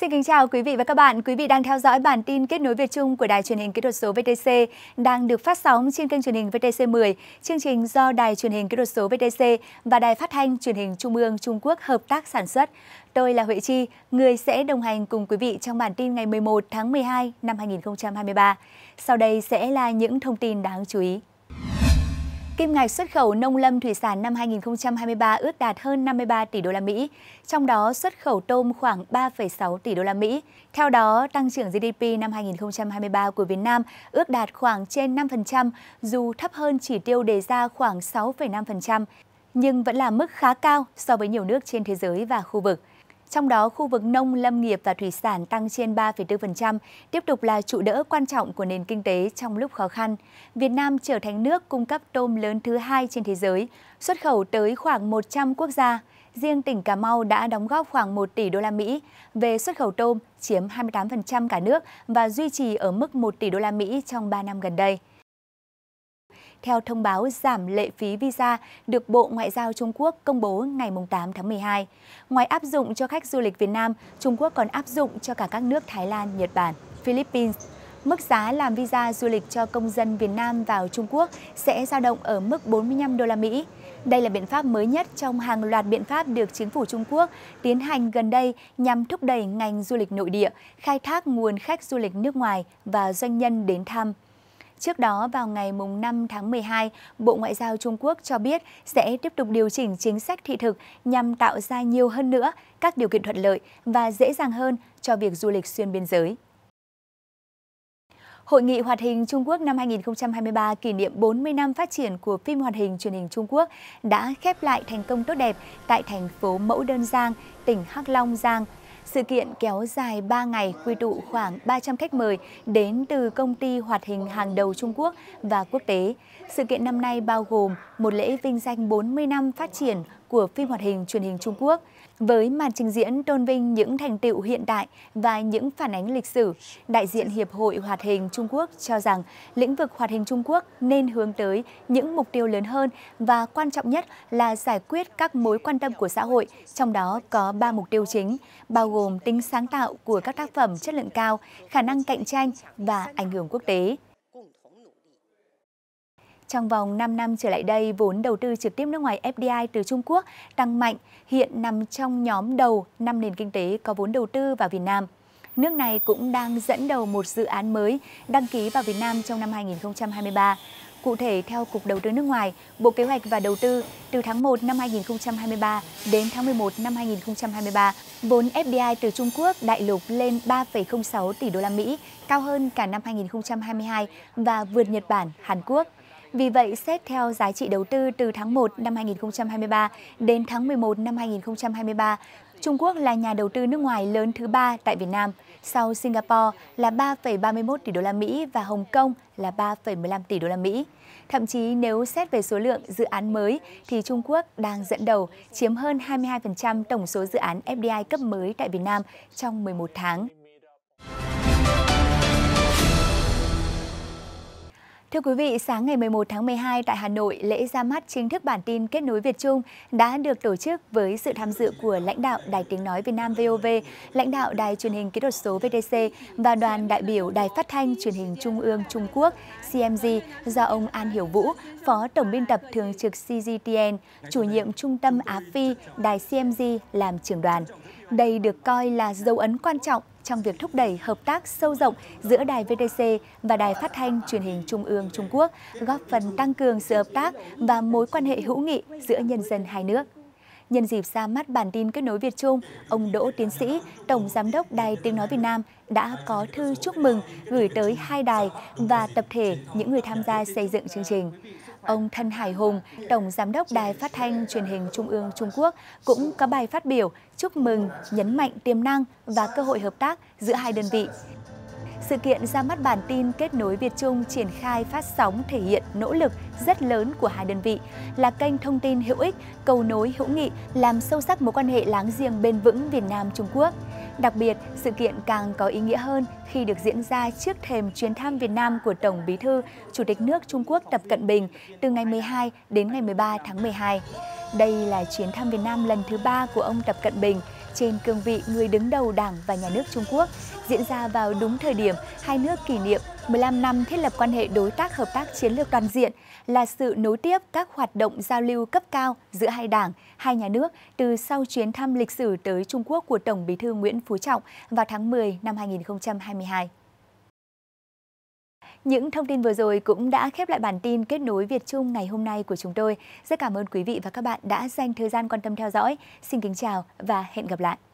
Xin kính chào quý vị và các bạn. Quý vị đang theo dõi bản tin kết nối Việt Trung của Đài truyền hình kỹ thuật số VTC đang được phát sóng trên kênh truyền hình VTC 10, chương trình do Đài truyền hình kỹ thuật số VTC và Đài phát thanh truyền hình Trung ương Trung Quốc hợp tác sản xuất. Tôi là Huệ Chi, người sẽ đồng hành cùng quý vị trong bản tin ngày 11 tháng 12 năm 2023. Sau đây sẽ là những thông tin đáng chú ý. Kim ngạch xuất khẩu nông lâm thủy sản năm 2023 ước đạt hơn 53 tỷ đô la Mỹ, trong đó xuất khẩu tôm khoảng 3,6 tỷ đô la Mỹ. Theo đó, tăng trưởng GDP năm 2023 của Việt Nam ước đạt khoảng trên 5%, dù thấp hơn chỉ tiêu đề ra khoảng 6,5%, nhưng vẫn là mức khá cao so với nhiều nước trên thế giới và khu vực. Trong đó, khu vực nông, lâm nghiệp và thủy sản tăng trên 3,4%, tiếp tục là trụ đỡ quan trọng của nền kinh tế trong lúc khó khăn. Việt Nam trở thành nước cung cấp tôm lớn thứ hai trên thế giới, xuất khẩu tới khoảng 100 quốc gia. Riêng tỉnh Cà Mau đã đóng góp khoảng 1 tỷ đô la Mỹ về xuất khẩu tôm, chiếm 28% cả nước và duy trì ở mức 1 tỷ đô la Mỹ trong 3 năm gần đây theo thông báo giảm lệ phí visa được Bộ Ngoại giao Trung Quốc công bố ngày 8 tháng 12. Ngoài áp dụng cho khách du lịch Việt Nam, Trung Quốc còn áp dụng cho cả các nước Thái Lan, Nhật Bản, Philippines. Mức giá làm visa du lịch cho công dân Việt Nam vào Trung Quốc sẽ dao động ở mức 45 đô la Mỹ. Đây là biện pháp mới nhất trong hàng loạt biện pháp được chính phủ Trung Quốc tiến hành gần đây nhằm thúc đẩy ngành du lịch nội địa, khai thác nguồn khách du lịch nước ngoài và doanh nhân đến thăm. Trước đó, vào ngày 5 tháng 12, Bộ Ngoại giao Trung Quốc cho biết sẽ tiếp tục điều chỉnh chính sách thị thực nhằm tạo ra nhiều hơn nữa các điều kiện thuận lợi và dễ dàng hơn cho việc du lịch xuyên biên giới. Hội nghị hoạt hình Trung Quốc năm 2023 kỷ niệm 40 năm phát triển của phim hoạt hình truyền hình Trung Quốc đã khép lại thành công tốt đẹp tại thành phố Mẫu Đơn Giang, tỉnh Hắc Long Giang, sự kiện kéo dài 3 ngày quy tụ khoảng 300 khách mời đến từ công ty hoạt hình hàng đầu Trung Quốc và quốc tế. Sự kiện năm nay bao gồm một lễ vinh danh 40 năm phát triển của phim hoạt hình truyền hình Trung Quốc với màn trình diễn tôn vinh những thành tựu hiện đại và những phản ánh lịch sử, đại diện Hiệp hội Hoạt hình Trung Quốc cho rằng lĩnh vực hoạt hình Trung Quốc nên hướng tới những mục tiêu lớn hơn và quan trọng nhất là giải quyết các mối quan tâm của xã hội, trong đó có 3 mục tiêu chính, bao gồm tính sáng tạo của các tác phẩm chất lượng cao, khả năng cạnh tranh và ảnh hưởng quốc tế. Trong vòng 5 năm trở lại đây, vốn đầu tư trực tiếp nước ngoài FDI từ Trung Quốc tăng mạnh, hiện nằm trong nhóm đầu 5 nền kinh tế có vốn đầu tư vào Việt Nam. Nước này cũng đang dẫn đầu một dự án mới đăng ký vào Việt Nam trong năm 2023. Cụ thể, theo Cục Đầu tư nước ngoài, Bộ Kế hoạch và Đầu tư, từ tháng 1 năm 2023 đến tháng 11 năm 2023, vốn FDI từ Trung Quốc đại lục lên 3,06 tỷ đô la Mỹ, cao hơn cả năm 2022 và vượt Nhật Bản, Hàn Quốc. Vì vậy, xét theo giá trị đầu tư từ tháng 1 năm 2023 đến tháng 11 năm 2023, Trung Quốc là nhà đầu tư nước ngoài lớn thứ ba tại Việt Nam, sau Singapore là 3,31 tỷ đô la Mỹ và Hồng Kông là 3,15 tỷ đô la Mỹ. Thậm chí nếu xét về số lượng dự án mới thì Trung Quốc đang dẫn đầu, chiếm hơn 22% tổng số dự án FDI cấp mới tại Việt Nam trong 11 tháng. Thưa quý vị, sáng ngày 11 tháng 12 tại Hà Nội, lễ ra mắt chính thức bản tin Kết nối Việt Trung đã được tổ chức với sự tham dự của lãnh đạo Đài Tiếng Nói Việt Nam VOV, lãnh đạo Đài Truyền hình Kỹ thuật số VTC và đoàn đại biểu Đài Phát thanh Truyền hình Trung ương Trung Quốc CMG do ông An Hiểu Vũ, Phó Tổng biên tập thường trực CGTN, chủ nhiệm Trung tâm Á Phi, Đài CMG làm trưởng đoàn. Đây được coi là dấu ấn quan trọng trong việc thúc đẩy hợp tác sâu rộng giữa Đài VTC và Đài Phát thanh Truyền hình Trung ương Trung Quốc, góp phần tăng cường sự hợp tác và mối quan hệ hữu nghị giữa nhân dân hai nước. Nhân dịp ra mắt bản tin kết nối Việt Trung, ông Đỗ Tiến sĩ, Tổng Giám đốc Đài Tiếng Nói Việt Nam đã có thư chúc mừng gửi tới hai đài và tập thể những người tham gia xây dựng chương trình. Ông Thân Hải Hùng, Tổng Giám đốc Đài Phát thanh Truyền hình Trung ương Trung Quốc cũng có bài phát biểu chúc mừng, nhấn mạnh tiềm năng và cơ hội hợp tác giữa hai đơn vị. Sự kiện ra mắt bản tin kết nối Việt Trung triển khai phát sóng thể hiện nỗ lực rất lớn của hai đơn vị, là kênh thông tin hữu ích, cầu nối hữu nghị, làm sâu sắc mối quan hệ láng giềng bền vững Việt Nam-Trung Quốc. Đặc biệt, sự kiện càng có ý nghĩa hơn khi được diễn ra trước thềm chuyến thăm Việt Nam của Tổng Bí thư, Chủ tịch nước Trung Quốc Tập Cận Bình từ ngày 12 đến ngày 13 tháng 12. Đây là chuyến thăm Việt Nam lần thứ ba của ông Tập Cận Bình trên cương vị người đứng đầu Đảng và Nhà nước Trung Quốc diễn ra vào đúng thời điểm hai nước kỷ niệm 15 năm thiết lập quan hệ đối tác hợp tác chiến lược toàn diện là sự nối tiếp các hoạt động giao lưu cấp cao giữa hai đảng, hai nhà nước từ sau chuyến thăm lịch sử tới Trung Quốc của Tổng Bí thư Nguyễn Phú Trọng vào tháng 10 năm 2022. Những thông tin vừa rồi cũng đã khép lại bản tin kết nối Việt Trung ngày hôm nay của chúng tôi. Rất cảm ơn quý vị và các bạn đã dành thời gian quan tâm theo dõi. Xin kính chào và hẹn gặp lại.